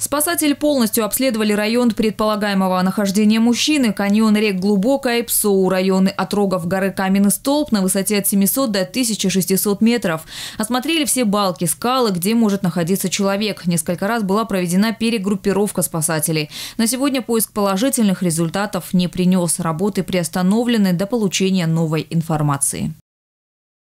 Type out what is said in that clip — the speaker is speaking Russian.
Спасатели полностью обследовали район предполагаемого нахождения мужчины, каньон рек Глубокая и Псоу, районы отрогов горы Каменный Столб на высоте от 700 до 1600 метров. Осмотрели все балки, скалы, где может находиться человек. Несколько раз была проведена перегруппировка спасателей. На сегодня поиск положительных результатов не принес. Работы приостановлены до получения новой информации.